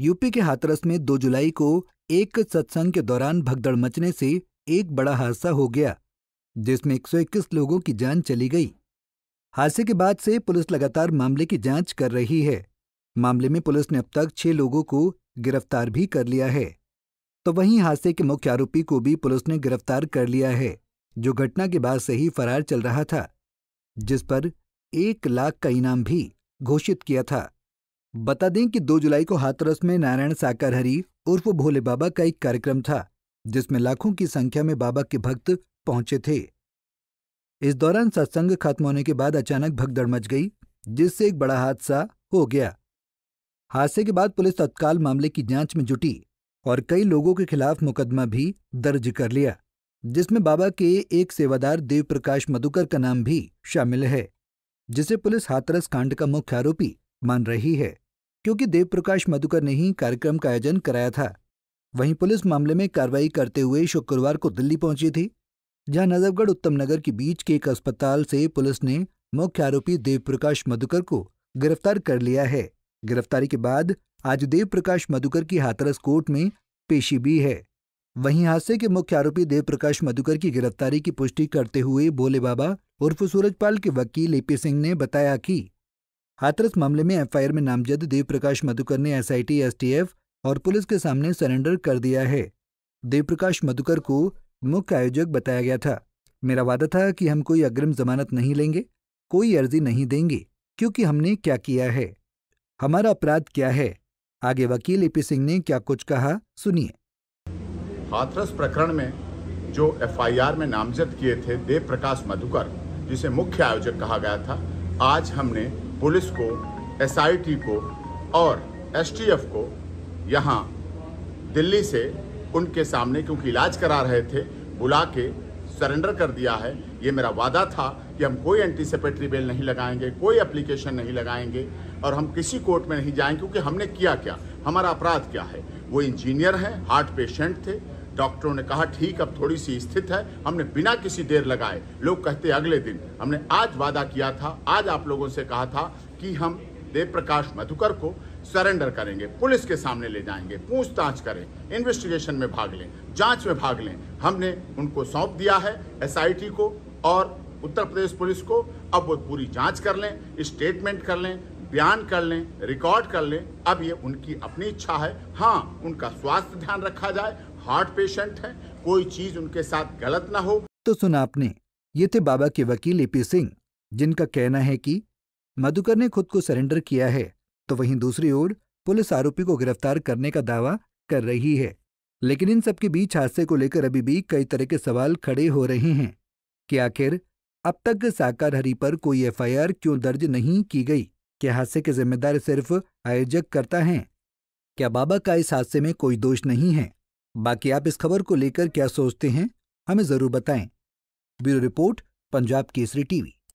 UP के हाथरस में 2 जुलाई को एक सत्संग के दौरान भगदड़ मचने से एक बड़ा हादसा हो गया जिसमें 121 लोगों की जान चली गई हादसे के बाद से पुलिस लगातार मामले की जांच कर रही है मामले में पुलिस ने अब तक छह लोगों को गिरफ्तार भी कर लिया है तो वहीं हादसे के मुख्य आरोपी को भी पुलिस ने गिरफ्तार कर लिया है जो घटना के बाद से ही फरार चल रहा था जिस पर एक लाख का इनाम भी घोषित किया था बता दें कि 2 जुलाई को हाथरस में नारायण साकरहरी उर्फ भोले बाबा का एक कार्यक्रम था जिसमें लाखों की संख्या में बाबा के भक्त पहुंचे थे इस दौरान सत्संग खत्म होने के बाद अचानक भगदड़ मच गई जिससे एक बड़ा हादसा हो गया हादसे के बाद पुलिस तत्काल मामले की जांच में जुटी और कई लोगों के खिलाफ मुकदमा भी दर्ज कर लिया जिसमें बाबा के एक सेवादार देवप्रकाश मधुकर का नाम भी शामिल है जिसे पुलिस हाथरस कांड का मुख्य आरोपी मान रही है क्योंकि देवप्रकाश मधुकर ने ही कार्यक्रम का आयोजन कराया था वहीं पुलिस मामले में कार्रवाई करते हुए शुक्रवार को दिल्ली पहुंची थी जहां नजफगढ़ उत्तम नगर के बीच के एक अस्पताल से पुलिस ने मुख्य आरोपी देवप्रकाश मधुकर को गिरफ्तार कर लिया है गिरफ्तारी के बाद आज देव प्रकाश मधुकर की हाथरस कोर्ट में पेशी भी है वहीं हादसे के मुख्य आरोपी देव प्रकाश मधुकर की गिरफ्तारी की पुष्टि करते हुए बोले बाबा उर्फ सूरजपाल के वकील एपी सिंह ने बताया कि हाथरस मामले में एफआईआर में नामजद देव प्रकाश मधुकर ने एसआईटी एसटीएफ और पुलिस के सामने सरेंडर कर दिया है देव प्रकाश मधुकर को मुख्य आयोजक बताया गया था मेरा वादा था कि हम कोई अग्रिम जमानत नहीं लेंगे कोई अर्जी नहीं देंगे क्योंकि हमने क्या किया है हमारा अपराध क्या है आगे वकील एपी सिंह ने क्या कुछ कहा सुनिए हाथरस प्रकरण में जो एफआईआर में नामजद किए थे देव प्रकाश मधुकर जिसे मुख्य आयोजक कहा गया था आज हमने पुलिस को एसआईटी को और एसटीएफ को यहाँ दिल्ली से उनके सामने क्योंकि इलाज करा रहे थे बुला के सरेंडर कर दिया है ये मेरा वादा था कि हम कोई एंटीसिपेटरी बेल नहीं लगाएंगे कोई एप्लीकेशन नहीं लगाएंगे और हम किसी कोर्ट में नहीं जाएंगे क्योंकि हमने किया क्या हमारा अपराध क्या है वो इंजीनियर हैं हार्ट पेशेंट थे डॉक्टरों ने कहा ठीक अब थोड़ी सी स्थित है हमने बिना किसी देर लगाए लोग कहते अगले दिन हमने आज वादा किया था आज आप लोगों से कहा था कि हम देव प्रकाश मधुकर को सरेंडर करेंगे पुलिस के सामने ले जाएंगे पूछताछ करें इन्वेस्टिगेशन में भाग लें जांच में भाग लें हमने उनको सौंप दिया है एसआईटी को और उत्तर प्रदेश पुलिस को अब वो पूरी जांच कर लें स्टेटमेंट कर लें बयान कर लें रिकॉर्ड कर लें अब ये उनकी अपनी इच्छा है हाँ उनका स्वास्थ्य ध्यान रखा जाए हार्ट पेशेंट है कोई चीज उनके साथ गलत ना हो तो सुना आपने ये थे बाबा के वकील एपी सिंह जिनका कहना है कि मधुकर ने खुद को सरेंडर किया है तो वहीं दूसरी ओर पुलिस आरोपी को गिरफ्तार करने का दावा कर रही है लेकिन इन सबके बीच हादसे को लेकर अभी भी कई तरह के सवाल खड़े हो रहे हैं कि आखिर अब तक साकार हरी पर कोई एफआईआर क्यों दर्ज नहीं की गई क्या हादसे के जिम्मेदार सिर्फ आयोजक करता है क्या बाबा का इस हादसे में कोई दोष नहीं है बाकी आप इस खबर को लेकर क्या सोचते हैं हमें जरूर बताएं bureau report Punjab Kesari TV